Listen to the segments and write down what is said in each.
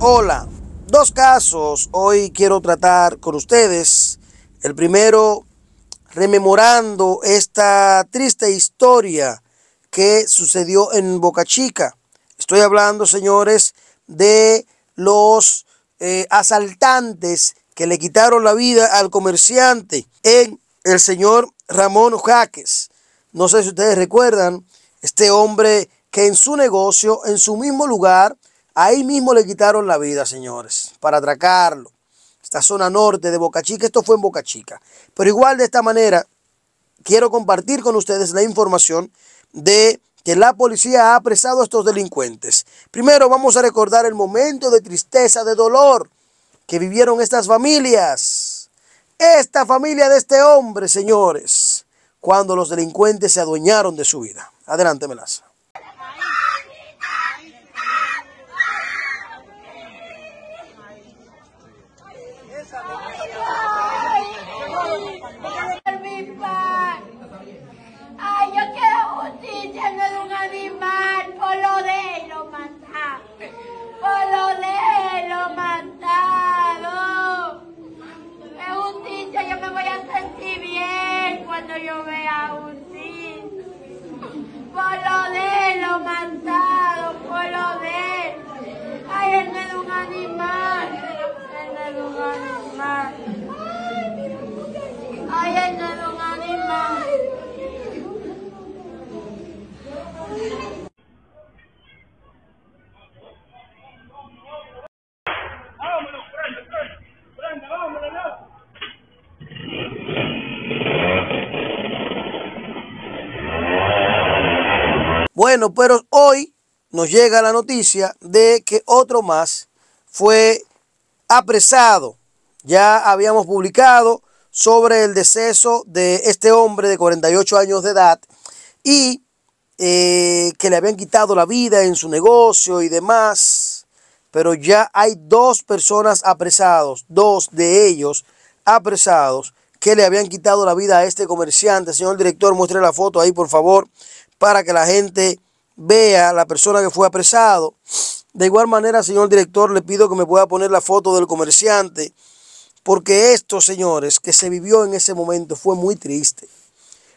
hola. Dos casos hoy quiero tratar con ustedes. El primero, rememorando esta triste historia que sucedió en Boca Chica. Estoy hablando, señores, de los eh, asaltantes que le quitaron la vida al comerciante en el señor Ramón Jaques. No sé si ustedes recuerdan, este hombre que en su negocio, en su mismo lugar, Ahí mismo le quitaron la vida, señores, para atracarlo. Esta zona norte de Boca Chica, esto fue en Boca Chica. Pero igual de esta manera, quiero compartir con ustedes la información de que la policía ha apresado a estos delincuentes. Primero vamos a recordar el momento de tristeza, de dolor que vivieron estas familias. Esta familia de este hombre, señores, cuando los delincuentes se adueñaron de su vida. Adelante, Melaza. Bueno, pero hoy nos llega la noticia de que otro más fue apresado. Ya habíamos publicado sobre el deceso de este hombre de 48 años de edad y eh, que le habían quitado la vida en su negocio y demás. Pero ya hay dos personas apresados, dos de ellos apresados que le habían quitado la vida a este comerciante. Señor director, muestre la foto ahí, por favor para que la gente vea la persona que fue apresado. De igual manera, señor director, le pido que me pueda poner la foto del comerciante, porque esto, señores, que se vivió en ese momento fue muy triste.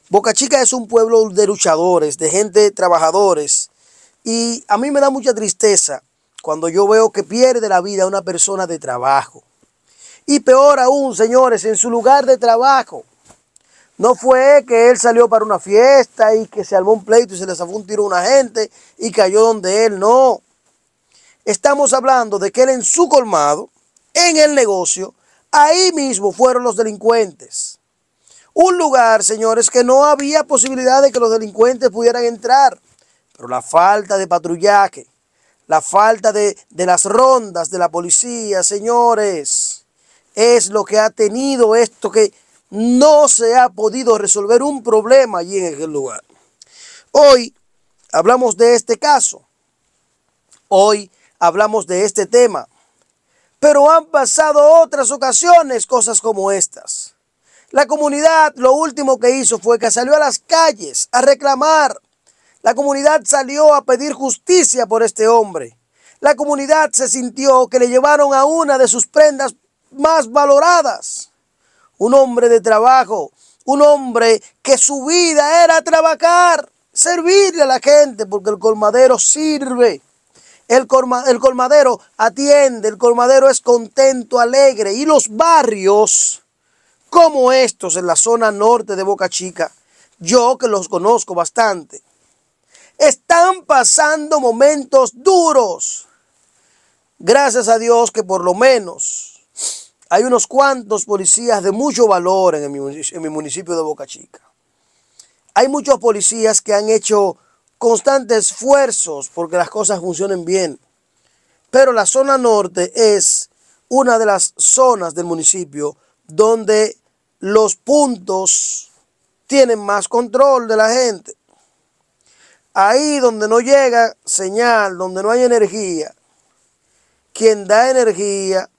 Boca Chica es un pueblo de luchadores, de gente trabajadores, y a mí me da mucha tristeza cuando yo veo que pierde la vida una persona de trabajo. Y peor aún, señores, en su lugar de trabajo. No fue que él salió para una fiesta y que se armó un pleito y se le zafó un tiro a una gente y cayó donde él. No. Estamos hablando de que él en su colmado, en el negocio, ahí mismo fueron los delincuentes. Un lugar, señores, que no había posibilidad de que los delincuentes pudieran entrar. Pero la falta de patrullaje, la falta de, de las rondas de la policía, señores, es lo que ha tenido esto que no se ha podido resolver un problema allí en aquel lugar. Hoy hablamos de este caso. Hoy hablamos de este tema. Pero han pasado otras ocasiones cosas como estas. La comunidad lo último que hizo fue que salió a las calles a reclamar. La comunidad salió a pedir justicia por este hombre. La comunidad se sintió que le llevaron a una de sus prendas más valoradas un hombre de trabajo, un hombre que su vida era trabajar, servirle a la gente, porque el colmadero sirve. El, el colmadero atiende, el colmadero es contento, alegre. Y los barrios como estos en la zona norte de Boca Chica, yo que los conozco bastante, están pasando momentos duros. Gracias a Dios que por lo menos hay unos cuantos policías de mucho valor en mi, municipio de Boca Chica. Hay muchos policías que han hecho constantes esfuerzos porque las cosas funcionen bien. Pero la zona norte es una de las zonas del municipio donde los puntos tienen más control de la gente. Ahí donde no llega señal, donde no hay energía, quien da energía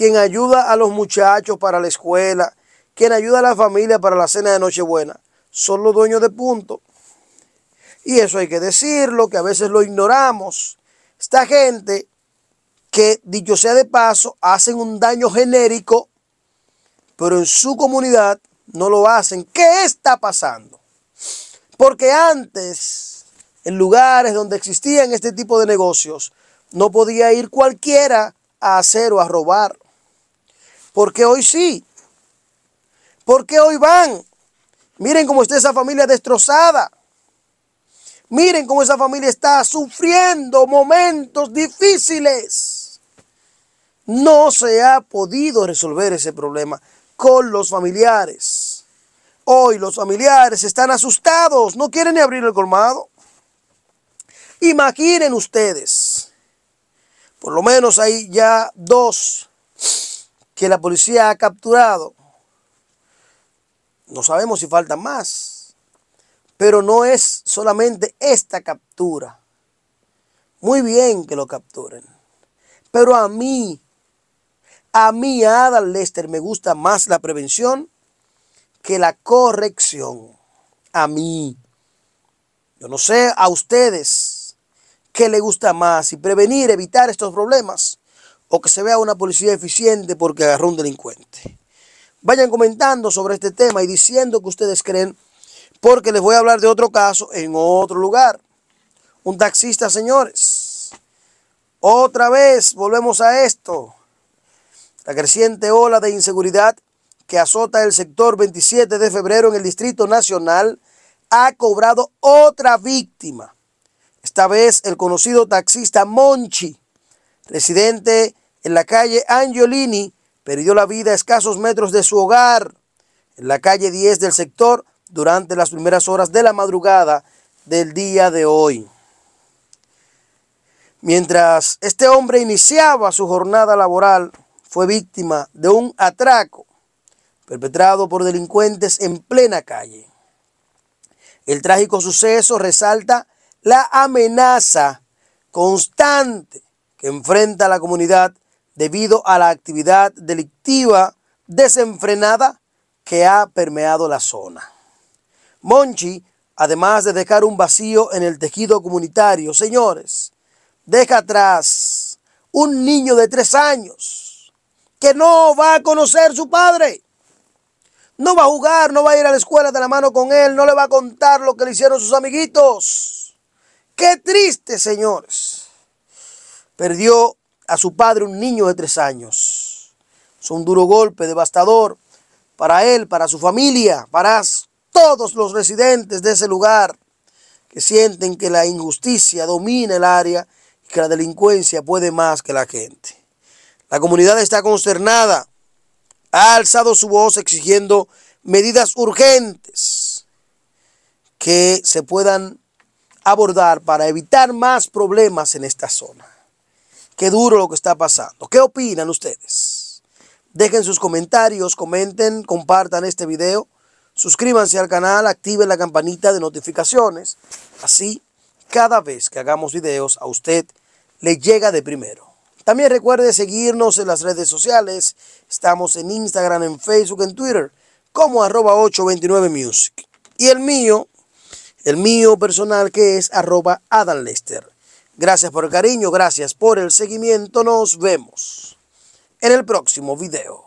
quien ayuda a los muchachos para la escuela, quien ayuda a la familia para la cena de Nochebuena, son los dueños de punto. Y eso hay que decirlo, que a veces lo ignoramos. Esta gente que, dicho sea de paso, hacen un daño genérico, pero en su comunidad no lo hacen. ¿Qué está pasando? Porque antes, en lugares donde existían este tipo de negocios, no podía ir cualquiera a hacer o a robar. Porque hoy sí. Porque hoy van. Miren cómo está esa familia destrozada. Miren cómo esa familia está sufriendo momentos difíciles. No se ha podido resolver ese problema con los familiares. Hoy los familiares están asustados, no quieren ni abrir el colmado. Imaginen ustedes, por lo menos hay ya dos que la policía ha capturado. No sabemos si faltan más, pero no es solamente esta captura. Muy bien que lo capturen, pero a mí, a mí, a Lester, me gusta más la prevención que la corrección. A mí. Yo no sé a ustedes qué le gusta más, y prevenir, evitar estos problemas o que se vea una policía eficiente porque agarró un delincuente. Vayan comentando sobre este tema y diciendo que ustedes creen, porque les voy a hablar de otro caso en otro lugar. Un taxista, señores. Otra vez volvemos a esto. La creciente ola de inseguridad que azota el sector 27 de febrero en el Distrito Nacional ha cobrado otra víctima. Esta vez el conocido taxista Monchi, residente en la calle Angiolini perdió la vida a escasos metros de su hogar. En la calle 10 del sector durante las primeras horas de la madrugada del día de hoy. Mientras este hombre iniciaba su jornada laboral, fue víctima de un atraco perpetrado por delincuentes en plena calle. El trágico suceso resalta la amenaza constante que enfrenta la comunidad debido a la actividad delictiva desenfrenada que ha permeado la zona. Monchi, además de dejar un vacío en el tejido comunitario, señores, deja atrás un niño de tres años que no va a conocer su padre. No va a jugar, no va a ir a la escuela de la mano con él, no le va a contar lo que le hicieron sus amiguitos. Qué triste, señores. Perdió a su padre un niño de tres años. Es un duro golpe devastador para él, para su familia, para todos los residentes de ese lugar que sienten que la injusticia domina el área y que la delincuencia puede más que la gente. La comunidad está consternada, ha alzado su voz exigiendo medidas urgentes que se puedan abordar para evitar más problemas en esta zona. Qué duro lo que está pasando. ¿Qué opinan ustedes? Dejen sus comentarios, comenten, compartan este video. Suscríbanse al canal, activen la campanita de notificaciones. Así, cada vez que hagamos videos a usted le llega de primero. También recuerde seguirnos en las redes sociales. Estamos en Instagram, en Facebook, en Twitter, como arroba 829music. Y el mío, el mío personal que es arroba Gracias por el cariño, gracias por el seguimiento. Nos vemos en el próximo video.